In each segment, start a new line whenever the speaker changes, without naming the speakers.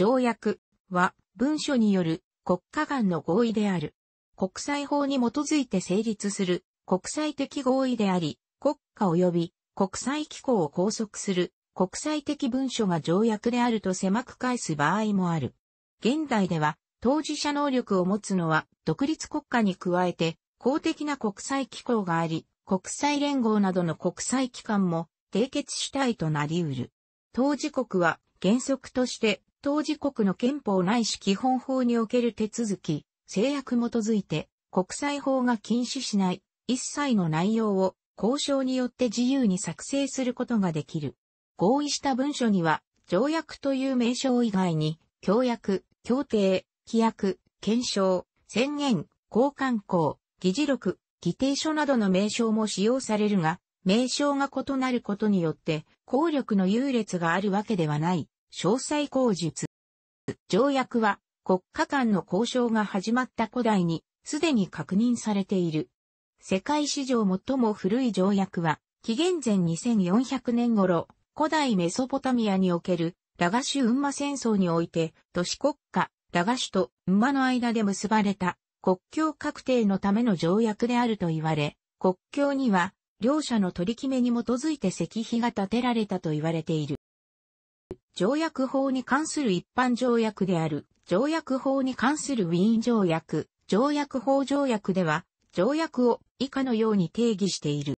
条約は文書による国家間の合意である。国際法に基づいて成立する国際的合意であり、国家及び国際機構を拘束する国際的文書が条約であると狭く返す場合もある。現代では当事者能力を持つのは独立国家に加えて公的な国際機構があり、国際連合などの国際機関も締結主体となり得る。当事国は原則として当事国の憲法ないし基本法における手続き、制約基づいて、国際法が禁止しない、一切の内容を交渉によって自由に作成することができる。合意した文書には、条約という名称以外に、協約、協定、規約、検証、宣言、交換項、議事録、議定書などの名称も使用されるが、名称が異なることによって、効力の優劣があるわけではない。詳細口述。条約は国家間の交渉が始まった古代にすでに確認されている。世界史上最も古い条約は、紀元前2400年頃、古代メソポタミアにおけるラガシュ・ウンマ戦争において、都市国家、ラガシュとウンマの間で結ばれた国境確定のための条約であると言われ、国境には両者の取り決めに基づいて石碑が建てられたと言われている。条約法に関する一般条約である、条約法に関するウィーン条約、条約法条約では、条約を以下のように定義している。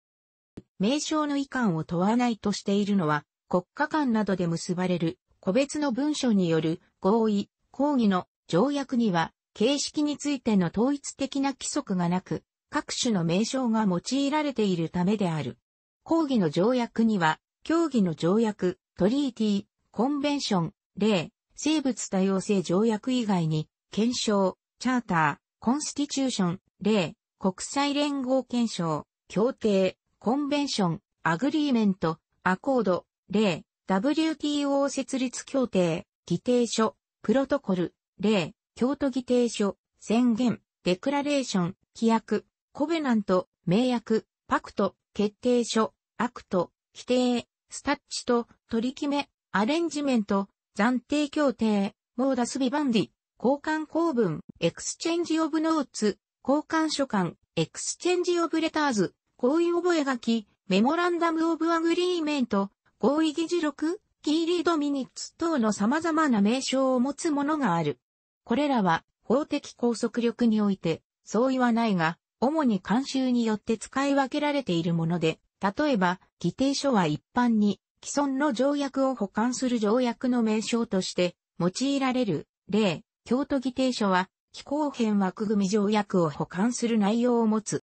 名称の遺憾を問わないとしているのは、国家間などで結ばれる個別の文書による合意、抗議の条約には形式についての統一的な規則がなく、各種の名称が用いられているためである。抗議の条約には、協議の条約、トリーティー、コンベンション、例、生物多様性条約以外に、検証、チャーター、コンスティチューション、例、国際連合検証、協定、コンベンション、アグリーメント、アコード、例、WTO 設立協定、議定書、プロトコル、例、京都議定書、宣言、デクラレーション、規約、コベナント、名約、パクト、決定書、アクト、規定、スタッチと取り決め、アレンジメント、暫定協定、モーダスビバンディ、交換公文、エクスチェンジオブノーツ、交換書簡、エクスチェンジオブレターズ、合意覚書、メモランダムオブアグリーメント、合意議事録、キーリードミニッツ等の様々な名称を持つものがある。これらは法的拘束力において、相違はないが、主に慣習によって使い分けられているもので、例えば、議定書は一般に既存の条約を保管する条約の名称として用いられる、例、京都議定書は、気候変枠組条約を保管する内容を持つ。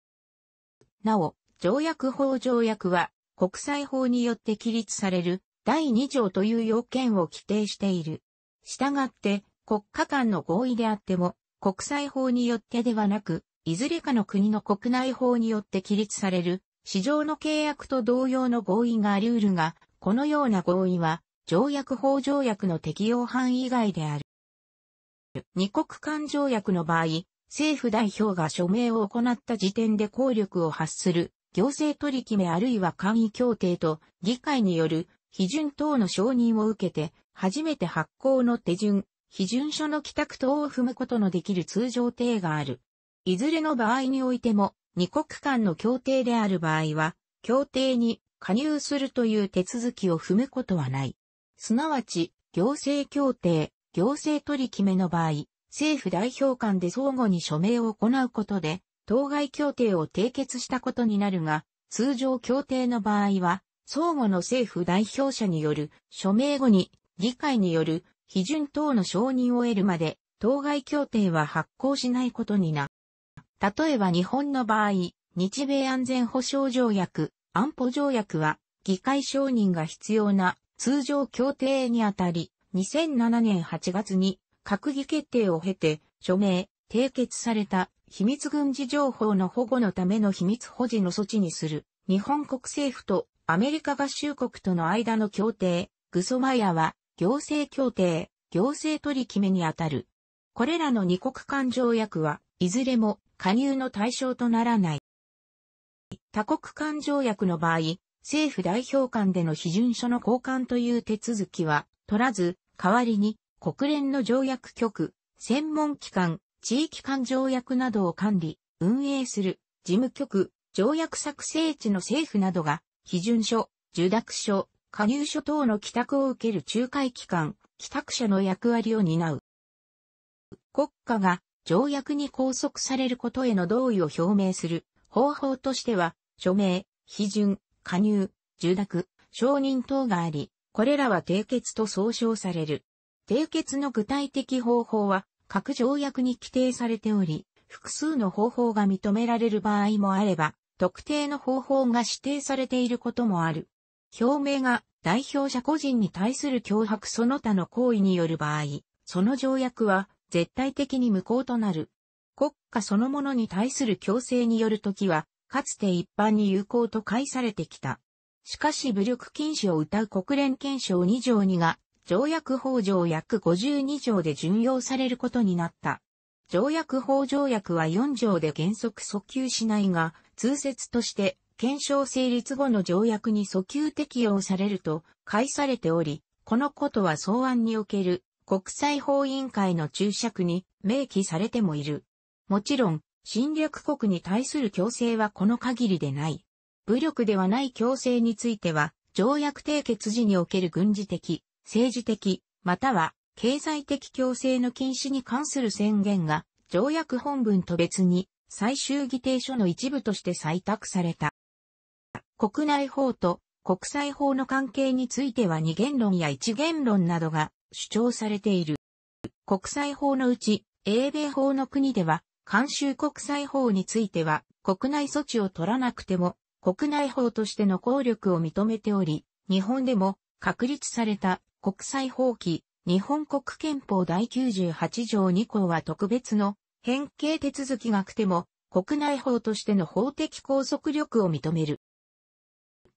なお、条約法条約は、国際法によって規律される第二条という要件を規定している。したがって、国家間の合意であっても、国際法によってではなく、いずれかの国の国内法によって規律される、市場の契約と同様の合意があり得るが、このような合意は、条約法条約の適用範囲外である。二国間条約の場合、政府代表が署名を行った時点で効力を発する行政取り決めあるいは簡易協定と議会による批准等の承認を受けて初めて発行の手順、批准書の帰宅等を踏むことのできる通常定がある。いずれの場合においても二国間の協定である場合は協定に加入するという手続きを踏むことはない。すなわち、行政協定、行政取り決めの場合、政府代表間で相互に署名を行うことで、当該協定を締結したことになるが、通常協定の場合は、相互の政府代表者による署名後に議会による批准等の承認を得るまで、当該協定は発行しないことにな。例えば日本の場合、日米安全保障条約、安保条約は議会承認が必要な通常協定にあたり、2007年8月に閣議決定を経て署名、締結された秘密軍事情報の保護のための秘密保持の措置にする日本国政府とアメリカ合衆国との間の協定、グソマヤは行政協定、行政取り決めにあたる。これらの二国間条約はいずれも加入の対象とならない。多国間条約の場合、政府代表間での批准書の交換という手続きは取らず、代わりに国連の条約局、専門機関、地域間条約などを管理、運営する事務局、条約作成地の政府などが批准書、受諾書、加入書等の帰宅を受ける仲介機関、帰宅者の役割を担う。国家が条約に拘束されることへの同意を表明する方法としては、署名、批准、加入、受諾、承認等があり、これらは締結と総称される。締結の具体的方法は、各条約に規定されており、複数の方法が認められる場合もあれば、特定の方法が指定されていることもある。表明が代表者個人に対する脅迫その他の行為による場合、その条約は絶対的に無効となる。国家そのものに対する強制によるときは、かつて一般に有効と解されてきた。しかし武力禁止を謳う国連憲章2条2が、条約法条約52条で準用されることになった。条約法条約は4条で原則訴求しないが、通説として、憲章成立後の条約に訴求適用されると解されており、このことは草案における国際法委員会の注釈に明記されてもいる。もちろん、侵略国に対する強制はこの限りでない。武力ではない強制については、条約締結時における軍事的、政治的、または経済的強制の禁止に関する宣言が、条約本文と別に最終議定書の一部として採択された。国内法と国際法の関係については二元論や一元論などが主張されている。国際法のうち、英米法の国では慣習国際法については、国内措置を取らなくても、国内法としての効力を認めており、日本でも確立された国際法規、日本国憲法第98条2項は特別の変形手続きがくても、国内法としての法的拘束力を認める。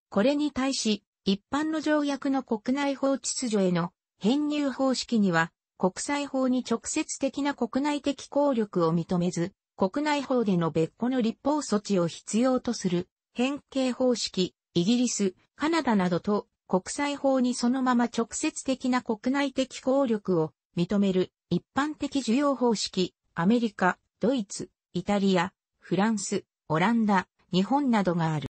これに対し、一般の条約の国内法秩序への編入方式には、国際法に直接的な国内的効力を認めず、国内法での別個の立法措置を必要とする変形方式、イギリス、カナダなどと国際法にそのまま直接的な国内的効力を認める一般的需要方式、アメリカ、ドイツ、イタリア、フランス、オランダ、日本などがある。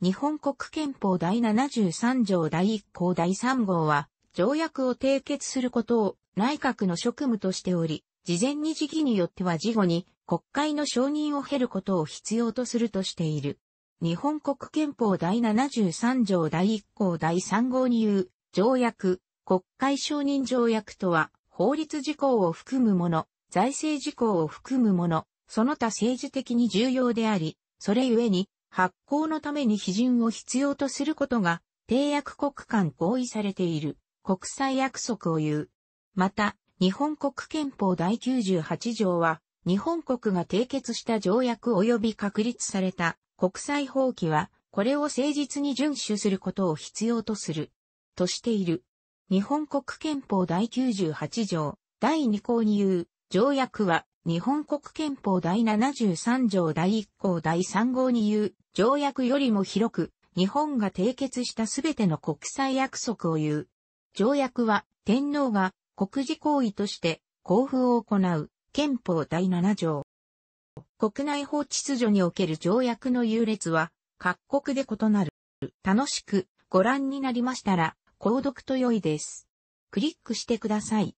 日本国憲法第73条第1項第3号は、条約を締結することを内閣の職務としており、事前に時期によっては事後に国会の承認を経ることを必要とするとしている。日本国憲法第73条第1項第3号に言う条約、国会承認条約とは法律事項を含むもの、財政事項を含むもの、その他政治的に重要であり、それゆえに発行のために批准を必要とすることが締約国間合意されている。国際約束を言う。また、日本国憲法第98条は、日本国が締結した条約及び確立された国際法規は、これを誠実に遵守することを必要とする。としている。日本国憲法第98条第2項に言う条約は日本国憲法第73条第1項第3号に言う条約よりも広く日本が締結したすべての国際約束を言う条約は天皇が国事行為として交付を行う憲法第7条。国内法秩序における条約の優劣は各国で異なる。楽しくご覧になりましたら、購読と良いです。クリックしてください。